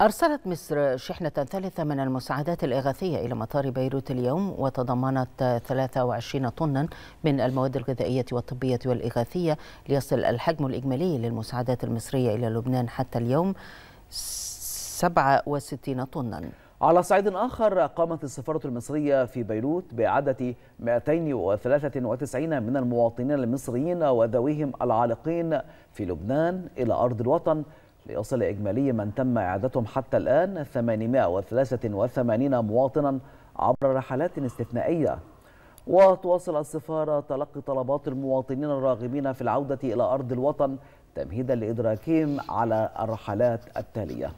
أرسلت مصر شحنة ثالثة من المساعدات الإغاثية إلى مطار بيروت اليوم وتضمنت 23 طنا من المواد الغذائية والطبية والإغاثية ليصل الحجم الإجمالي للمساعدات المصرية إلى لبنان حتى اليوم 67 طنا على صعيد آخر قامت السفارة المصرية في بيروت بإعادة 293 من المواطنين المصريين وذويهم العالقين في لبنان إلى أرض الوطن ليصل إجمالي من تم إعادتهم حتى الآن 883 مواطنا عبر رحلات استثنائية وتواصل السفارة تلقي طلبات المواطنين الراغبين في العودة إلى أرض الوطن تمهيدا لإدراكهم على الرحلات التالية